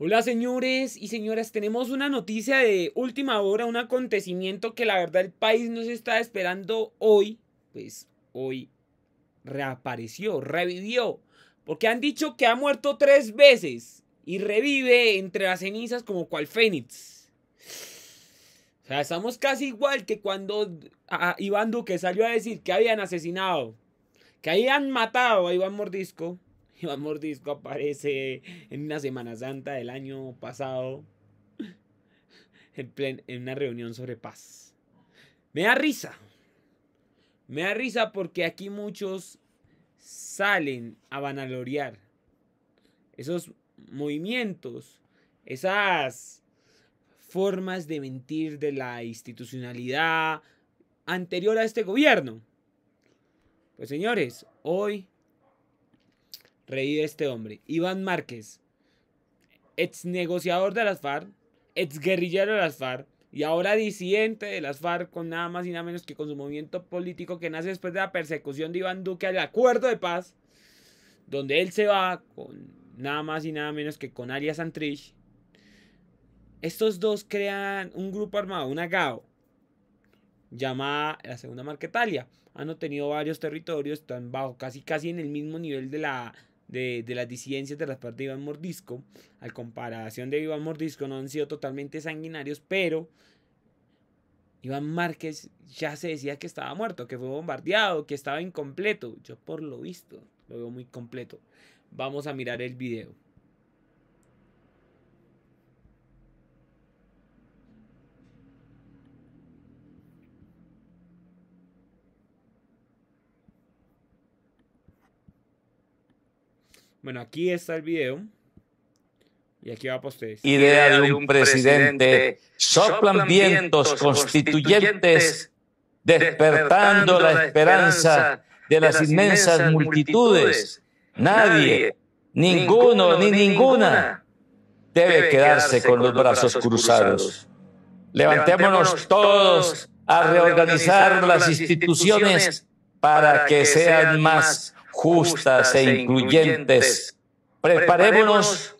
Hola señores y señoras, tenemos una noticia de última hora, un acontecimiento que la verdad el país nos está esperando hoy, pues hoy reapareció, revivió, porque han dicho que ha muerto tres veces y revive entre las cenizas como cual fénix. O sea, estamos casi igual que cuando Iván Duque salió a decir que habían asesinado, que habían matado a Iván Mordisco Iván Mordisco aparece en una Semana Santa del año pasado en, en una reunión sobre paz. Me da risa. Me da risa porque aquí muchos salen a vanalorear esos movimientos, esas formas de mentir de la institucionalidad anterior a este gobierno. Pues señores, hoy reí de este hombre. Iván Márquez, ex negociador de las FARC, ex guerrillero de las FARC y ahora disidente de las FARC con nada más y nada menos que con su movimiento político que nace después de la persecución de Iván Duque al acuerdo de paz, donde él se va con nada más y nada menos que con Arias Santrich. Estos dos crean un grupo armado, una GAO, llamada la Segunda Marquetalia. Han obtenido varios territorios, están bajo casi casi en el mismo nivel de la de, las disidencias de las partes de Iván Mordisco, al comparación de Iván Mordisco, no han sido totalmente sanguinarios, pero Iván Márquez ya se decía que estaba muerto, que fue bombardeado, que estaba incompleto. Yo por lo visto lo veo muy completo. Vamos a mirar el video. Bueno, aquí está el video. Y aquí va ustedes. Idea de un presidente. Soplan vientos constituyentes, despertando la esperanza de las inmensas multitudes. Nadie, ninguno ni ninguna debe quedarse con los brazos cruzados. Levantémonos todos a reorganizar las instituciones para que sean más e justas e incluyentes. Preparémonos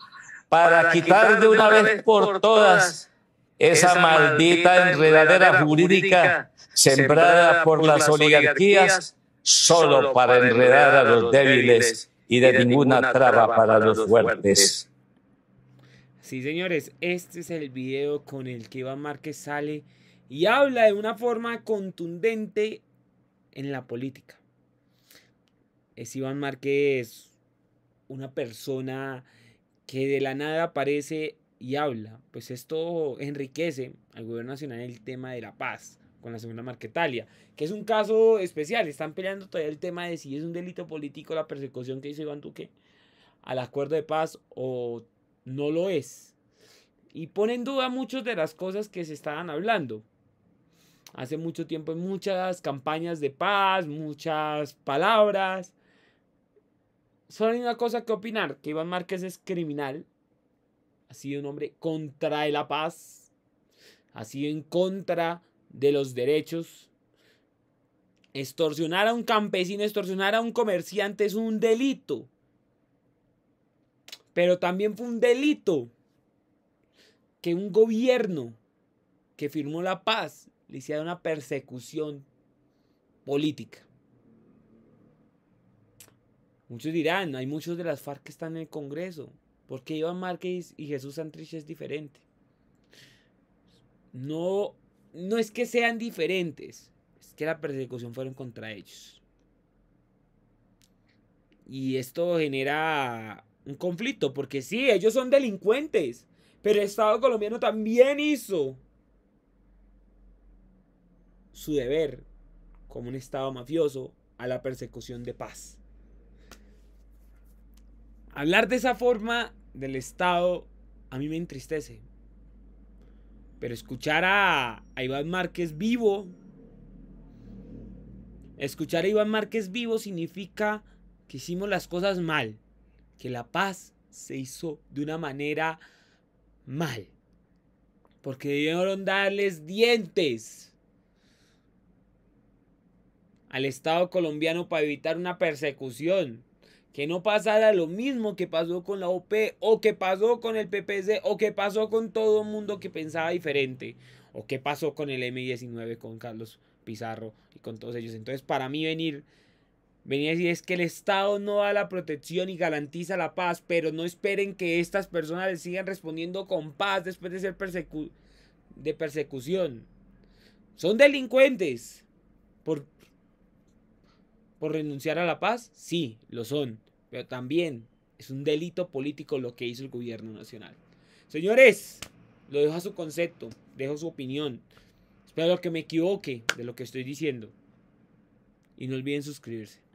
para quitar de una vez por todas esa maldita enredadera jurídica sembrada por las oligarquías solo para enredar a los débiles y de ninguna traba para los fuertes. Sí, señores, este es el video con el que Iván Márquez sale y habla de una forma contundente en la política es Iván Márquez una persona que de la nada aparece y habla. Pues esto enriquece al gobierno nacional el tema de la paz con la segunda Marquetalia, que es un caso especial. Están peleando todavía el tema de si es un delito político la persecución que hizo Iván Duque al acuerdo de paz o no lo es. Y pone en duda muchas de las cosas que se estaban hablando. Hace mucho tiempo muchas campañas de paz, muchas palabras, solo hay una cosa que opinar, que Iván Márquez es criminal, ha sido un hombre contra de la paz, ha sido en contra de los derechos. Extorsionar a un campesino, extorsionar a un comerciante es un delito. Pero también fue un delito que un gobierno que firmó la paz le hiciera una persecución política. Muchos dirán, hay muchos de las FARC que están en el Congreso. porque Iván Márquez y Jesús Santrich es diferente? No, no es que sean diferentes, es que la persecución fueron contra ellos. Y esto genera un conflicto, porque sí, ellos son delincuentes, pero el Estado colombiano también hizo su deber como un Estado mafioso a la persecución de paz. Hablar de esa forma del Estado a mí me entristece. Pero escuchar a, Iván Márquez vivo, escuchar a Iván Márquez vivo significa que hicimos las cosas mal, que la paz se hizo de una manera mal, porque debieron darles dientes al Estado colombiano para evitar una persecución que no pasara lo mismo que pasó con la OP o que pasó con el PPC o que pasó con todo el mundo que pensaba diferente o que pasó con el M19 con Carlos Pizarro y con todos ellos. Entonces, para mí venir venir a decir es que el Estado no da la protección y garantiza la paz, pero no esperen que estas personas les sigan respondiendo con paz después de ser de persecución. Son delincuentes por por renunciar a la paz, sí, lo son. Pero también es un delito político lo que hizo el gobierno nacional. Señores, lo dejo a su concepto, dejo su opinión. Espero que me equivoque de lo que estoy diciendo. Y no olviden suscribirse.